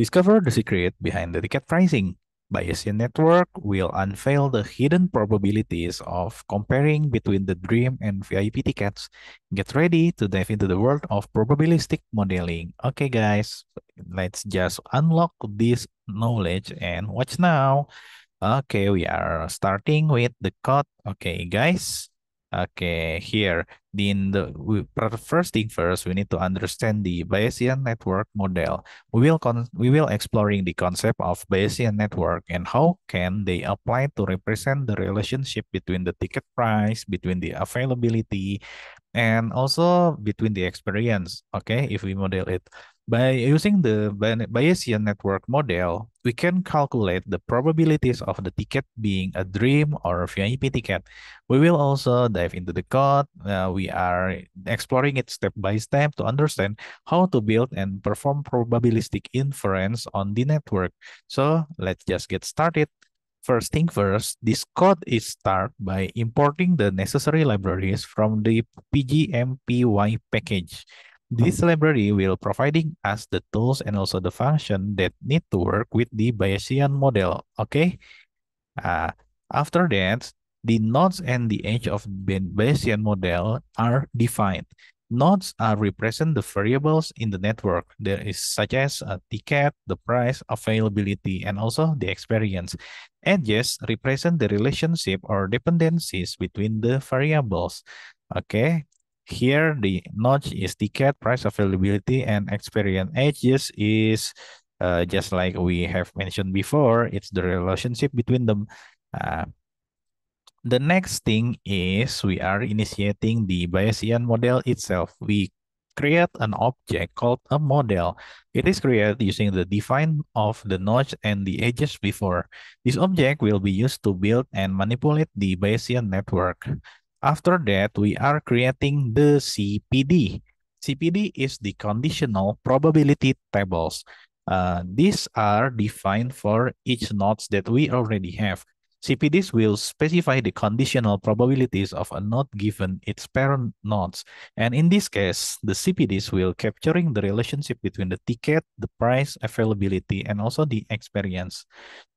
Discover the secret behind the ticket pricing. Bayesian network will unveil the hidden probabilities of comparing between the Dream and VIP tickets. Get ready to dive into the world of probabilistic modeling. Okay, guys, let's just unlock this knowledge and watch now. Okay, we are starting with the code. Okay, guys, Okay, here in the we, first thing first, we need to understand the Bayesian network model. We will con we will exploring the concept of Bayesian network and how can they apply to represent the relationship between the ticket price, between the availability, and also between the experience. Okay, if we model it. By using the Bayesian network model, we can calculate the probabilities of the ticket being a dream or a VIP ticket. We will also dive into the code. Uh, we are exploring it step by step to understand how to build and perform probabilistic inference on the network. So let's just get started. First thing first, this code is start by importing the necessary libraries from the PGMPY package. This library will providing us the tools and also the function that need to work with the Bayesian model, okay? Uh, after that, the nodes and the edge of the Bayesian model are defined. Nodes are represent the variables in the network. There is such as a ticket, the price, availability, and also the experience. Edges represent the relationship or dependencies between the variables. Okay, here the notch is ticket price availability and experience ages is uh, just like we have mentioned before it's the relationship between them uh, the next thing is we are initiating the Bayesian model itself. We create an object called a model. It is created using the define of the notch and the edges before. This object will be used to build and manipulate the Bayesian network. After that, we are creating the CPD. CPD is the conditional probability tables. Uh, these are defined for each nodes that we already have. CPDs will specify the conditional probabilities of a node given its parent nodes. And in this case, the CPDs will capturing the relationship between the ticket, the price, availability, and also the experience.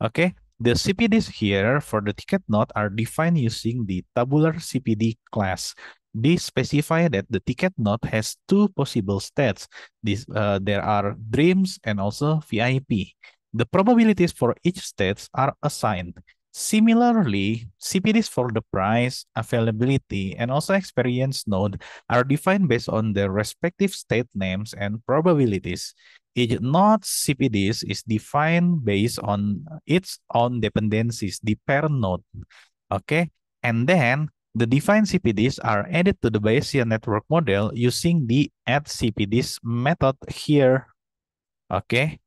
Okay, the CPDs here for the ticket node are defined using the tabular CPD class. This specify that the ticket node has two possible states. This, uh, there are dreams and also VIP. The probabilities for each state are assigned. Similarly, CPDs for the price, availability, and also experience node are defined based on their respective state names and probabilities. Each node CPDs is defined based on its own dependencies, the parent node. Okay, and then the defined CPDs are added to the Bayesian network model using the add CPDs method here. Okay,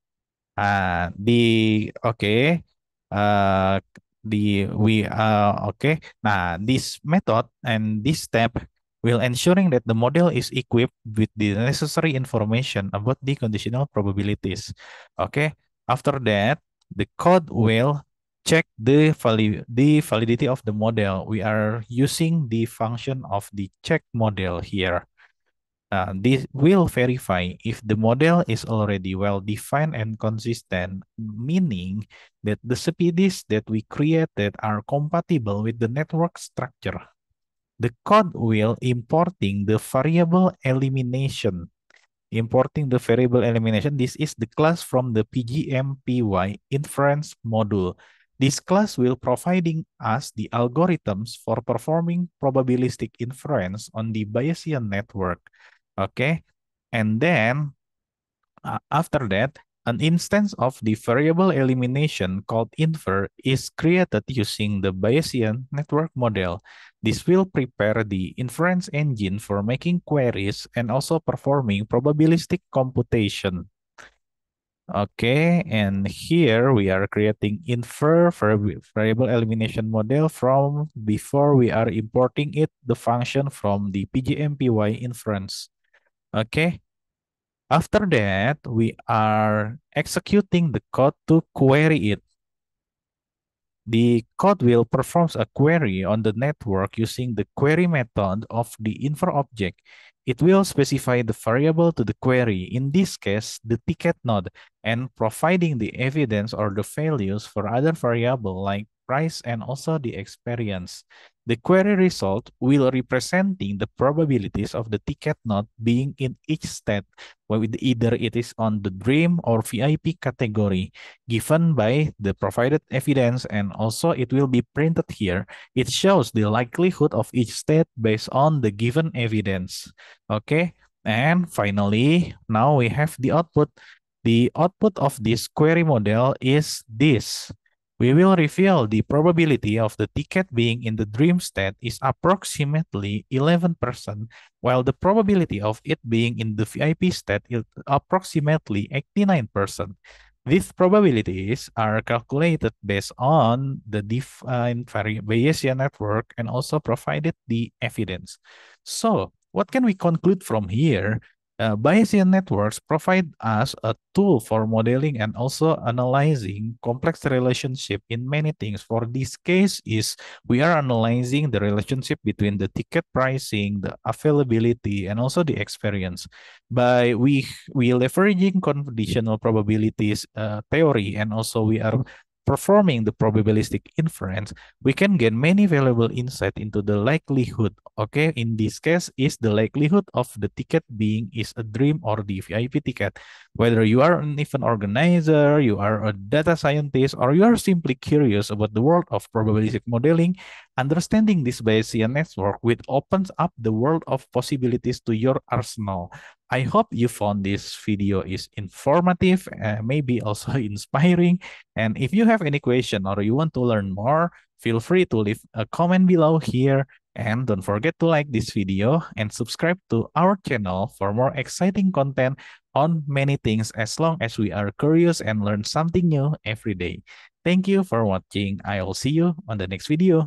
uh, the okay, uh, the we uh okay. Now this method and this step while ensuring that the model is equipped with the necessary information about the conditional probabilities. Okay, after that, the code will check the, valid the validity of the model. We are using the function of the check model here. Uh, this will verify if the model is already well-defined and consistent, meaning that the CPDs that we created are compatible with the network structure the code will importing the variable elimination. Importing the variable elimination, this is the class from the PGMPY inference module. This class will providing us the algorithms for performing probabilistic inference on the Bayesian network. Okay, and then uh, after that, an instance of the variable elimination called infer is created using the Bayesian network model. This will prepare the inference engine for making queries and also performing probabilistic computation. Okay, and here we are creating infer variable elimination model from before we are importing it the function from the PGMPY inference. Okay, after that, we are executing the code to query it. The code will perform a query on the network using the query method of the info object. It will specify the variable to the query, in this case, the ticket node, and providing the evidence or the values for other variable like price and also the experience. The query result will representing the probabilities of the ticket not being in each state, where either it is on the dream or VIP category, given by the provided evidence and also it will be printed here. It shows the likelihood of each state based on the given evidence. Okay, and finally, now we have the output. The output of this query model is this we will reveal the probability of the ticket being in the dream state is approximately 11%, while the probability of it being in the VIP state is approximately 89%. These probabilities are calculated based on the defined Bayesian network and also provided the evidence. So what can we conclude from here? Uh, Bayesian networks provide us a tool for modeling and also analyzing complex relationship in many things. For this case is we are analyzing the relationship between the ticket pricing, the availability, and also the experience. By we we leveraging conditional probabilities uh, theory, and also we are Performing the probabilistic inference, we can get many valuable insight into the likelihood, okay? In this case, is the likelihood of the ticket being is a dream or the VIP ticket. Whether you are an event organizer, you are a data scientist, or you are simply curious about the world of probabilistic modeling, Understanding this Bayesian network will opens up the world of possibilities to your arsenal. I hope you found this video is informative, uh, maybe also inspiring. And if you have any question or you want to learn more, feel free to leave a comment below here. And don't forget to like this video and subscribe to our channel for more exciting content on many things as long as we are curious and learn something new every day. Thank you for watching. I will see you on the next video.